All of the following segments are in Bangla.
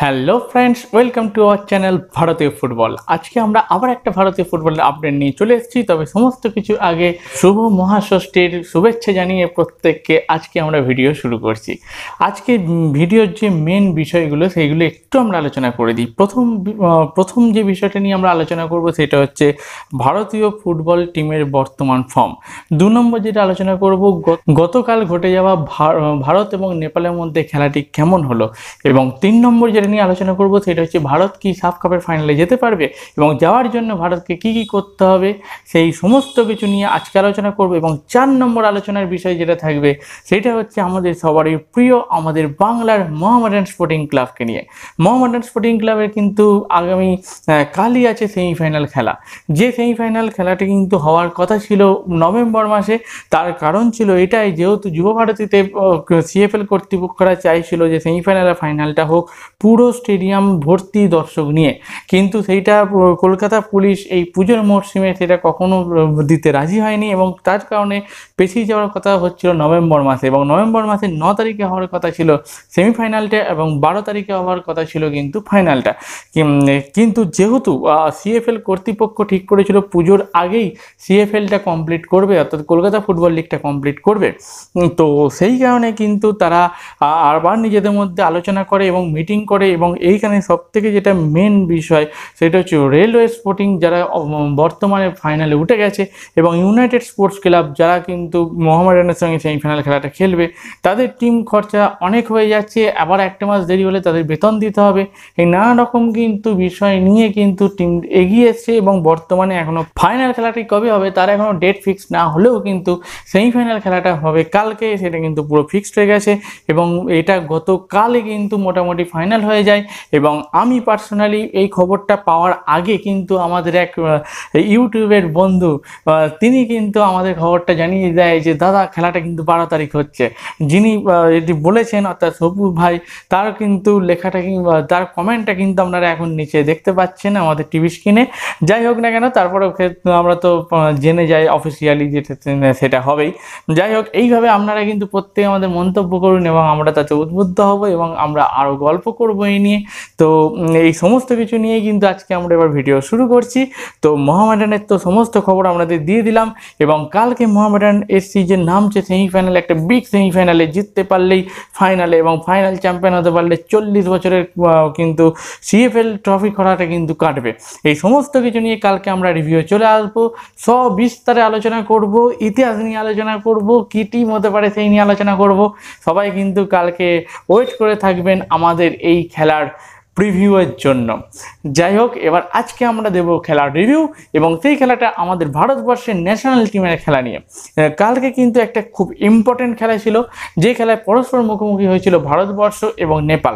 hello friends welcome to our channel ভারতীয় ফুটবল আজকে আমরা আবার একটা ভারতীয় ফুটবলের আপডেট নিয়ে চলে এসেছি তবে সমস্ত কিছু আগে শুভ মহাষষ্ঠীর শুভেচ্ছা জানিয়ে প্রত্যেককে আজকে আমরা ভিডিও শুরু করছি আজকে ভিডিওর যে মেন বিষয়গুলো সেইগুলো একটু আমরা আলোচনা করে দিই প্রথম প্রথম যে বিষয়টা নিয়ে আমরা আলোচনা করব সেটা হচ্ছে ভারতীয় ফুটবল টিমের বর্তমান ফর্ম দু নম্বর যেটা আলোচনা করব গতকাল ঘটে যাওয়া ভারত এবং নেপালের মধ্যে খেলাটি কেমন হলো এবং তিন নম্বর যেটা নিয়ে আলোচনা করব সেটা হচ্ছে ভারত কি সাফ কাপের ফাইনালে যেতে পারবে এবং যাওয়ার জন্য ভারতকে কি কি করতে হবে সেই সমস্ত কিছু নিয়ে আজকে আলোচনা করব এবং চার নম্বর আলোচনার বিষয় যেটা থাকবে সেটা হচ্ছে আমাদের সবারই প্রিয় আমাদের বাংলার মহামডার্ন স্পোর্টিং ক্লাবকে নিয়ে মহামডার্ন স্পোর্টিং ক্লাবের কিন্তু আগামী কালই আছে সেমিফাইনাল খেলা যে সেমিফাইনাল খেলাটি কিন্তু হওয়ার কথা ছিল নভেম্বর মাসে তার কারণ ছিল এটাই যেহেতু যুব ভারতীতে সিএফএল কর্তৃপক্ষরা চাইছিল যে সেমিফাইনাল আর ফাইনালটা হোক পুরো পুরো স্টেডিয়াম ভর্তি দর্শক নিয়ে কিন্তু সেইটা কলকাতা পুলিশ এই পুজোর মরশুমে সেটা কখনো দিতে রাজি হয়নি এবং তার কারণে পেছিয়ে যাওয়ার কথা হচ্ছিল নভেম্বর মাসে এবং নভেম্বর মাসে ন তারিখে হওয়ার কথা ছিল সেমিফাইনালটা এবং বারো তারিখে হওয়ার কথা ছিল কিন্তু ফাইনালটা কিন্তু যেহেতু সিএফএল কর্তৃপক্ষ ঠিক করেছিল পুজোর আগেই সিএফএলটা কমপ্লিট করবে অর্থাৎ কলকাতা ফুটবল লিগটা কমপ্লিট করবে তো সেই কারণে কিন্তু তারা আবার নিজেদের মধ্যে আলোচনা করে এবং মিটিং করে এবং এইখানে সব থেকে যেটা মেন বিষয় সেটা হচ্ছে রেলওয়ে স্পোর্টিং যারা বর্তমানে ফাইনালে উঠে গেছে এবং ইউনাইটেড স্পোর্টস ক্লাব যারা কিন্তু মোহামেডানের সঙ্গে সেমিফাইনাল খেলাটা খেলবে তাদের টিম খরচা অনেক হয়ে যাচ্ছে আবার একটা মাস দেরি হলে তাদের বেতন দিতে হবে এই নানা রকম কিন্তু বিষয় নিয়ে কিন্তু টিম এগিয়ে এসছে এবং বর্তমানে এখনও ফাইনাল খেলাটি কবে হবে তার এখনও ডেট ফিক্স না হলেও কিন্তু সেমিফাইনাল খেলাটা হবে কালকে সেটা কিন্তু পুরো ফিক্সড হয়ে গেছে এবং এটা গতকালই কিন্তু মোটামুটি ফাইনাল হয়ে হয়ে যায় এবং আমি পার্সোনালি এই খবরটা পাওয়ার আগে কিন্তু আমাদের এক ইউটিউবের বন্ধু তিনি কিন্তু আমাদের খবরটা জানিয়ে দেয় যে দাদা খেলাটা কিন্তু বারো তারিখ হচ্ছে যিনি এটি বলেছেন অর্থাৎ সবু ভাই তার কিন্তু লেখাটা তার কমেন্টটা কিন্তু আপনারা এখন নিচে দেখতে পাচ্ছেন আমাদের টিভি স্ক্রিনে যাই হোক না কেন তারপরে আমরা তো জেনে যাই অফিসিয়ালি যেটা সেটা হবেই যাই হোক এইভাবে আপনারা কিন্তু প্রত্যেকে আমাদের মন্তব্য করুন এবং আমরা তাতে উদ্বুদ্ধ হব এবং আমরা আরও গল্প করব বই নিয়ে তো এই সমস্ত কিছু নিয়ে কিন্তু আজকে আমরা এবার ভিডিও শুরু করছি তো মহামেডানের তো সমস্ত খবর আমাদের দিয়ে দিলাম এবং কালকে মহামেডান এসসি যে নামছে সেমিফাইনালে একটা বিগ সেমিফাইনালে জিততে পারলেই ফাইনালে এবং ফাইনাল চ্যাম্পিয়ন হতে পারলে চল্লিশ বছরের কিন্তু সিএফএল ট্রফি খরাটা কিন্তু কাটবে এই সমস্ত কিছু নিয়ে কালকে আমরা রিভিউ চলে আসবো সবিস্তারে আলোচনা করব ইতিহাস নিয়ে আলোচনা করব কী টিম হতে পারে সেই নিয়ে আলোচনা করব সবাই কিন্তু কালকে ওয়েট করে থাকবেন আমাদের এই খেলার প্রিভিউয়ের জন্য যাই হোক এবার আজকে আমরা দেব খেলার রিভিউ এবং সেই খেলাটা আমাদের ভারতবর্ষের ন্যাশনাল টিমের খেলা নিয়ে কালকে কিন্তু একটা খুব ইম্পর্টেন্ট খেলা ছিল যে খেলায় পরস্পর মুখোমুখি হয়েছিল ভারতবর্ষ এবং নেপাল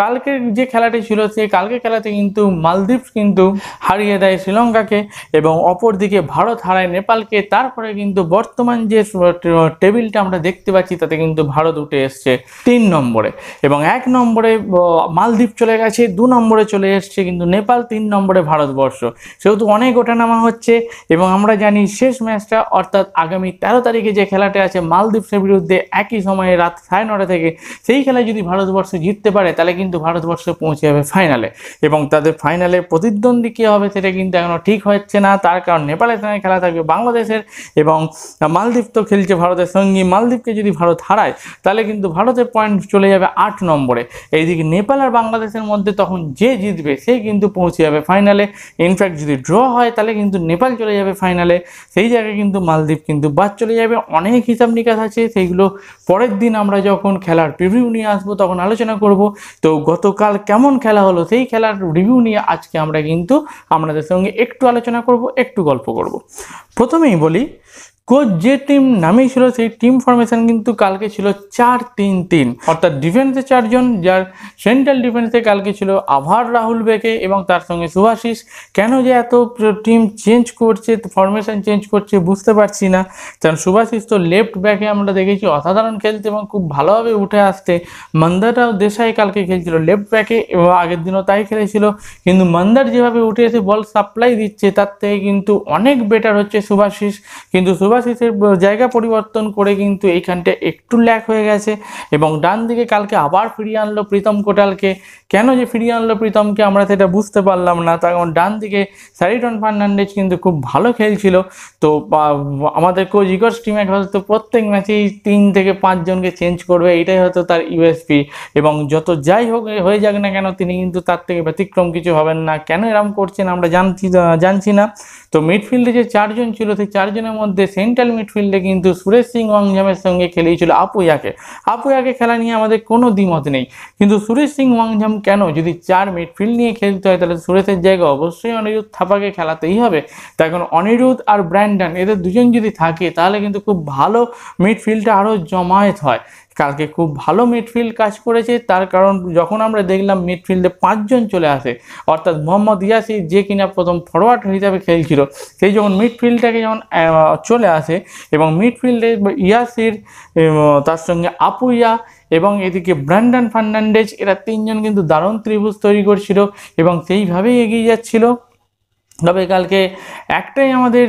কালকের যে খেলাটি ছিল সেই কালকে খেলাতে কিন্তু মালদ্বীপ কিন্তু হারিয়ে দেয় শ্রীলঙ্কাকে এবং অপরদিকে ভারত হারায় নেপালকে তারপরে কিন্তু বর্তমান যে টেবিলটা আমরা দেখতে পাচ্ছি তাতে কিন্তু ভারত উঠে এসছে তিন নম্বরে এবং এক নম্বরে মালদ্বীপ চলে গেছে কাছাকাছি দু নম্বরে চলে এসছে কিন্তু নেপাল তিন নম্বরে ভারতবর্ষ সেহেতু অনেক ওঠানামা হচ্ছে এবং আমরা জানি শেষ ম্যাচটা অর্থাৎ আগামী তেরো তারিখে যে খেলাটা আছে মালদ্বীপসের বিরুদ্ধে একই সময়ে রাত সাড়ে নটা থেকে সেই খেলায় যদি ভারতবর্ষ জিততে পারে তাহলে কিন্তু ভারতবর্ষ পৌঁছে যাবে ফাইনালে এবং তাদের ফাইনালে প্রতিদ্বন্দ্বী কী হবে সেটা কিন্তু এখনও ঠিক হচ্ছে না তার কারণ নেপালের সঙ্গে খেলা থাকবে বাংলাদেশের এবং মালদ্বীপ তো খেলছে ভারতের সঙ্গে মালদ্বীপকে যদি ভারত হারায় তাহলে কিন্তু ভারতের পয়েন্ট চলে যাবে আট নম্বরে এইদিকে নেপাল আর বাংলাদেশের মধ্যে মধ্যে তখন যে জিতবে সে কিন্তু পৌঁছে যাবে ফাইনালে ইনফ্যাক্ট যদি ড্র হয় তাহলে কিন্তু নেপাল চলে যাবে ফাইনালে সেই জায়গায় কিন্তু মালদ্বীপ কিন্তু বাদ চলে যাবে অনেক হিসাব নিকাশ আছে সেইগুলো পরের দিন আমরা যখন খেলার রিভিউ নিয়ে আসবো তখন আলোচনা করব তো গতকাল কেমন খেলা হলো সেই খেলার রিভিউ নিয়ে আজকে আমরা কিন্তু আপনাদের সঙ্গে একটু আলোচনা করব একটু গল্প করব প্রথমেই বলি কোচ যে টিম নামেই ছিল সেই টিম ফরমেশন কিন্তু কালকে ছিল চার তিন তিন অর্থাৎ ডিফেন্সে চারজন যার সেন্ট্রাল ডিফেন্সে কালকে ছিল আভার রাহুল বেকে এবং তার সঙ্গে সুভাশিস কেন যে এত টিম চেঞ্জ করছে ফরমেশন চেঞ্জ করছে বুঝতে পারছি না কারণ সুভাশিস তো লেফট ব্যাকে আমরা দেখেছি অসাধারণ খেলতে এবং খুব ভালোভাবে উঠে আসতে মন্দারাও দেশাই কালকে খেলছিল লেফট ব্যাকে এবং আগের দিনও তাই খেলেছিল কিন্তু মন্দার যেভাবে উঠে এসে বল সাপ্লাই দিচ্ছে তার থেকে কিন্তু অনেক বেটার হচ্ছে সুভাশিস কিন্তু দেবাশিসের জায়গা পরিবর্তন করে কিন্তু এইখানটা একটু ল্যাক হয়ে গেছে এবং ডান দিকে কালকে আবার ফিরিয়ে আনলো প্রীতম কোটালকে কেন যে ফিরিয়ে আনলো প্রীতমকে আমরা সেটা বুঝতে পারলাম না তার কারণ ডান দিকে স্যারিটন ফার্নান্ডেজ কিন্তু খুব ভালো খেলছিল তো আমাদের কোচ ইগর স্টিম্যাক হয়তো প্রত্যেক ম্যাচেই তিন থেকে পাঁচজনকে চেঞ্জ করবে এটাই হয়তো তার ইউএসপি এবং যত যাই হোক হয়ে যাক না কেন তিনি কিন্তু তার থেকে ব্যতিক্রম কিছু হবেন না কেন এরম করছেন আমরা জানছি জানছি না তো মিডফিল্ডে যে চারজন ছিল সেই চারজনের মধ্যে সেন্ট্রাল মিডফিল্ডে কিন্তু সুরেশ সিং ওয়াংঝামের সঙ্গে খেলিয়েছিল আপুয়াকে আপুয়াকে খেলা নিয়ে আমাদের কোনো দ্বিমত নেই কিন্তু সুরেশ সিং ওয়াংঝাম কেন যদি চার মিডফিল্ড নিয়ে খেলতে হয় তাহলে সুরেশের জায়গা অবশ্যই অনিরুদ্ধ থাপাকে খেলাতেই হবে তাই কারণ অনিরুদ্ধ আর ব্র্যান্ডন এদের দুজন যদি থাকে তাহলে কিন্তু খুব ভালো মিডফিল্ডটা আরও জমায়েত হয় কালকে খুব ভালো মিডফিল্ড কাজ করেছে তার কারণ যখন আমরা দেখলাম মিডফিল্ডে পাঁচজন চলে আসে অর্থাৎ মোহাম্মদ ইয়াসি যে কিনা প্রথম ফরওয়ার্ড হিসাবে খেলছিল সেই যখন মিডফিল্ডটাকে যখন চলে আসে এবং মিডফিল্ডে ইয়াসির তার সঙ্গে আপুইয়া এবং এদিকে ব্র্যান্ডন ফার্নান্ডেজ এরা তিনজন কিন্তু দারুণ ত্রিভুজ তৈরি করছিল এবং সেইভাবেই এগিয়ে যাচ্ছিল তবে কালকে একটাই আমাদের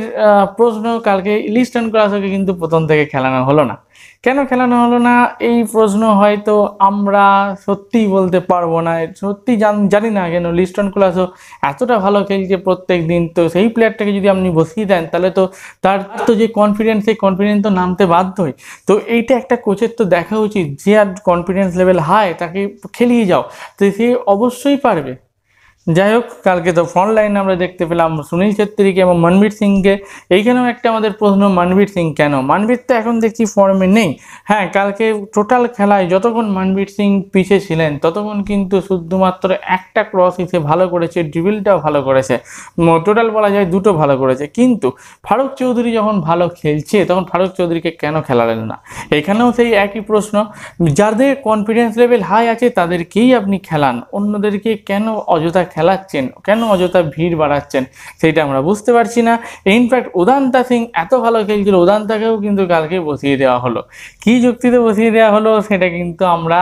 প্রশ্ন কালকে ইলিস্টন ক্লাসকে কিন্তু প্রথম থেকে খেলানো হলো না কেন খেলানো হলো না এই প্রশ্ন হয়তো আমরা সত্যিই বলতে পারবো না সত্যি জানি না কেন লিস্টন ক্লাসও এতটা ভালো খেলছে প্রত্যেক দিন তো সেই প্লেয়ারটাকে যদি আপনি বসিয়ে দেন তাহলে তো তার তো যে কনফিডেন্স সেই কনফিডেন্স তো নামতে বাধ্যই তো এইটা একটা কোচের তো দেখা উচিত যে আর কনফিডেন্স লেভেল হাই তাকে খেলিয়ে যাও তো সে অবশ্যই পারবে যাই হোক কালকে তো ফ্রন্ট লাইনে আমরা দেখতে পেলাম সুনীল ছেত্রীকে এবং মনবীর সিংকে এইখানেও একটা আমাদের প্রশ্ন মনবীর সিং কেন মনবীর তো এখন দেখছি ফর্মে নেই হ্যাঁ কালকে টোটাল খেলায় যতক্ষণ মনবীর সিং পিছিয়ে ছিলেন ততক্ষণ কিন্তু শুধুমাত্র একটা ক্রস এসে ভালো করেছে ড্রিবিলটাও ভালো করেছে টোটাল বলা যায় দুটো ভালো করেছে কিন্তু ফারুক চৌধুরী যখন ভালো খেলছে তখন ফারুক চৌধুরীকে কেন খেলালেন না এখানেও সেই একই প্রশ্ন যাদের কনফিডেন্স লেভেল হাই আছে তাদেরকেই আপনি খেলান অন্যদেরকে কেন অযথা ঠেলাচ্ছেন কেন অযথা ভিড় বাড়াচ্ছেন সেটা আমরা বুঝতে পারছি না ইনফ্যাক্ট উদান্তা সিং এত ভালো খেলছিল উদান্তাকেও কিন্তু কালকে বসিয়ে দেওয়া হলো কি যুক্তিতে বসিয়ে দেওয়া হলো সেটা কিন্তু আমরা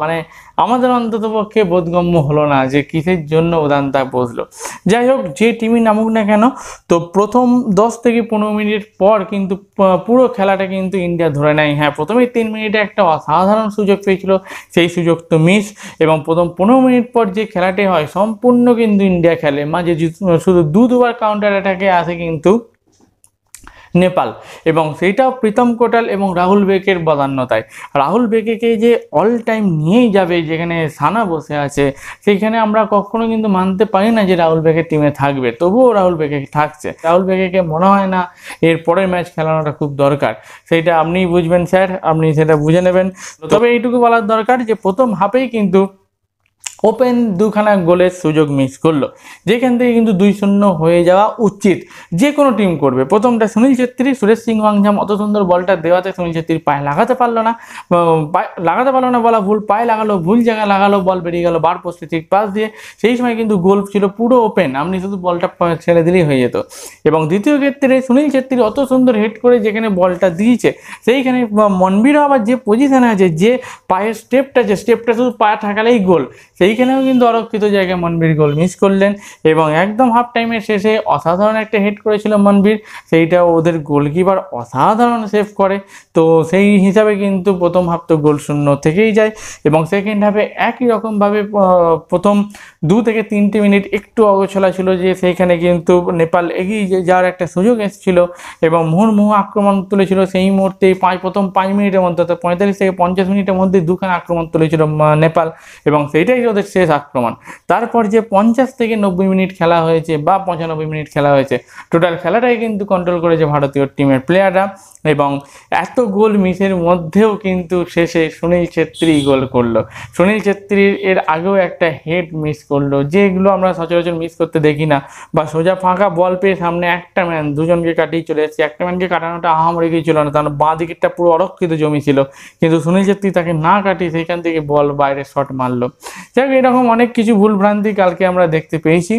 মানে আমাদের অন্তত পক্ষে বোধগম্য হলো না যে কিসের জন্য উদান্তা বসলো যাই হোক যে টিমই নামুক না কেন তো প্রথম দশ থেকে পনেরো মিনিট পর কিন্তু পুরো খেলাটা কিন্তু ইন্ডিয়া ধরে নেয় হ্যাঁ প্রথমেই তিন মিনিটে একটা অসাধারণ সুযোগ পেয়েছিল সেই সুযোগ তো মিস এবং প্রথম পনেরো মিনিট পর যে খেলাটি হয় সম্পূর্ণ কিন্তু ইন্ডিয়া খেলে মাঝে শুধু দু দুবার কাউন্টার অ্যাটাকে আসে কিন্তু নেপাল এবং সেইটাও প্রীতম কোটাল এবং রাহুল বেকের বদান্যতায় রাহুল বেকেকে যে অল টাইম নিয়েই যাবে যেখানে সানা বসে আছে সেইখানে আমরা কখনো কিন্তু মানতে পারি না যে রাহুল বেকের টিমে থাকবে তবুও রাহুল বেকে থাকছে রাহুল বেকেকে মনে হয় না এর পরের ম্যাচ খেলানোটা খুব দরকার সেইটা আপনিই বুঝবেন স্যার আপনি সেটা বুঝে নেবেন তবে এইটুকু বলার দরকার যে প্রথম হাফেই কিন্তু ওপেন দুখানা গোলের সুযোগ মিস করলো যেখান থেকে কিন্তু দুই শূন্য হয়ে যাওয়া উচিত যে কোনো টিম করবে প্রথমটা সুনীল ছেত্রী সুরেশ সিং ওয়াংঝাম অত সুন্দর বলটা দেওয়াতে সুনীল ছেত্রীর পায়ে লাগাতে পারলো না লাগাতে পারলো না বলা ভুল পায়ে লাগালো ভুল জায়গায় লাগালো বল বেরিয়ে গেল বার পোস্টে ঠিক পাস দিয়ে সেই সময় কিন্তু গোল ছিল পুরো ওপেন আপনি শুধু বলটা ছেড়ে দিলেই হয়ে যেত এবং দ্বিতীয় ক্ষেত্রে সুনীল ছেত্রী অত সুন্দর হেড করে যেখানে বলটা দিয়েছে সেইখানে মনবিরও আবার যে পজিশানে আছে যে পায়ের স্টেপটা যে স্টেপটা শুধু পায়ে থাকালেই গোল সেই এইখানেও কিন্তু অরক্ষিত জায়গায় মনবীর গোল মিস করলেন এবং একদম হাফ টাইমের শেষে অসাধারণ একটা হেড করেছিল মনবীর সেইটা ওদের গোলকিপার অসাধারণ সেভ করে তো সেই হিসাবে কিন্তু প্রথম হাফ তো গোল শূন্য থেকেই যায় এবং সেকেন্ড হাফে একই রকমভাবে প্রথম দু থেকে তিনটে মিনিট একটু অগোছলা ছিল যে সেইখানে কিন্তু নেপাল এগিয়ে যাওয়ার একটা সুযোগ এসেছিল এবং মুহুর্মুহু আক্রমণ তুলেছিল সেই মুহূর্তে পাঁচ প্রথম পাঁচ মিনিটের মধ্যে অর্থাৎ পঁয়তাল্লিশ থেকে পঞ্চাশ মিনিটের মধ্যে দুখানা আক্রমণ তুলেছিল নেপাল এবং সেইটাই ওদের অর্ধেক শেষ আক্রমণ তারপর যে পঞ্চাশ থেকে নব্বই মিনিট খেলা হয়েছে বা পঁচানব্বই মিনিট খেলা হয়েছে টোটাল খেলাটাই কিন্তু কন্ট্রোল করেছে ভারতীয় টিমের প্লেয়াররা এবং এত গোল মিসের মধ্যেও কিন্তু শেষে সুনীল ছেত্রী গোল করলো সুনীল ছেত্রীর এর আগেও একটা হেড মিস করলো যেগুলো আমরা সচরাচর মিস করতে দেখি না বা সোজা ফাঁকা বল পেয়ে সামনে একটা ম্যান দুজনকে কাটিয়ে চলে এসেছে একটা ম্যানকে কাটানোটা আহামরি ছিল না তার বাঁ দিকেরটা পুরো অরক্ষিত জমি ছিল কিন্তু সুনীল ছেত্রী তাকে না কাটিয়ে সেখান থেকে বল বাইরে শট মারলো যাই এরকম অনেক কিছু ভুলভ্রান্তি কালকে আমরা দেখতে পেয়েছি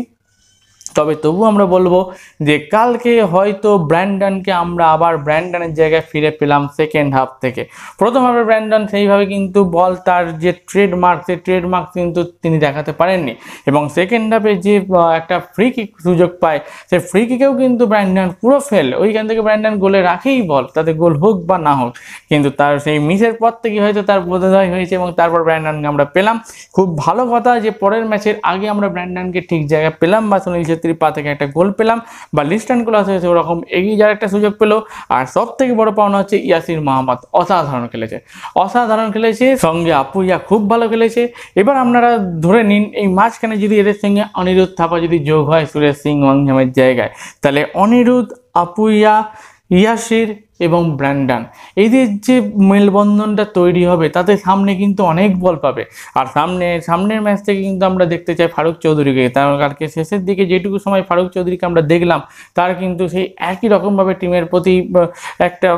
তবে তবু আমরা বলবো যে কালকে হয়তো ব্র্যান্ডনকে আমরা আবার ব্র্যান্ডনের জায়গায় ফিরে পেলাম সেকেন্ড হাফ থেকে প্রথম হাফে ব্র্যান্ডন সেইভাবে কিন্তু বল তার যে ট্রেডমার্ক সেই ট্রেডমার্ক কিন্তু তিনি দেখাতে পারেননি এবং সেকেন্ড হাফে যে একটা ফ্রি কিক সুযোগ পায় সেই ফ্রি কিকেও কিন্তু ব্র্যান্ডন পুরো ফেল ওইখান থেকে ব্র্যান্ডন গোলে রাখেই বল তাতে গোল হোক বা না হোক কিন্তু তার সেই মিসের পর থেকে হয়তো তার বোধোদয় হয়েছে এবং তারপর ব্র্যান্ডনকে আমরা পেলাম খুব ভালো কথা যে পরের ম্যাচের আগে আমরা ব্র্যান্ডনকে ঠিক জায়গায় পেলাম বা শুনেছি ক্ষেত্রে পা থেকে একটা গোল পেলাম বা লিস্টান ক্লাস হয়েছে ওরকম এগিয়ে যাওয়ার একটা সুযোগ পেলো আর সব থেকে বড় পাওনা হচ্ছে ইয়াসির মোহাম্মদ অসাধারণ খেলেছে অসাধারণ খেলেছে সঙ্গে আপুইয়া খুব ভালো খেলেছে এবার আপনারা ধরে নিন এই মাঝখানে যদি এদের সঙ্গে অনিরুদ্ধ থাপা যদি যোগ হয় সুরেশ সিং ওয়াংঝামের জায়গায় তাহলে অনিরুদ্ধ আপুইয়া ইয়াসির এবং ব্র্যান্ডান এদের যে মেলবন্ধনটা তৈরি হবে তাতে সামনে কিন্তু অনেক বল পাবে আর সামনে সামনের ম্যাচ থেকে কিন্তু আমরা দেখতে চাই ফারুক চৌধুরীকে তার কালকে শেষের দিকে যেটুকু সময় ফারুক চৌধুরীকে আমরা দেখলাম তার কিন্তু সেই একই রকমভাবে টিমের প্রতি একটা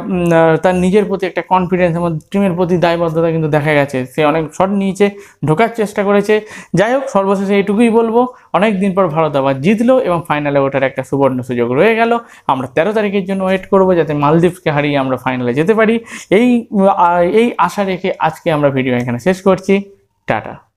তার নিজের প্রতি একটা কনফিডেন্স এবং টিমের প্রতি দায়বদ্ধতা কিন্তু দেখা গেছে সে অনেক শট নিয়েছে ঢোকার চেষ্টা করেছে যাই হোক সর্বশেষে এইটুকুই বলবো অনেক দিন পর ভারত আবার জিতলো এবং ফাইনালে ওঠার একটা সুবর্ণ সুযোগ রয়ে গেল আমরা তেরো তারিখের জন্য ওয়েট করবো যাতে মালদ্বীপকে হারিয়ে আমরা ফাইনালে যেতে পারি এই এই আশা রেখে আজকে আমরা ভিডিও এখানে শেষ করছি টাটা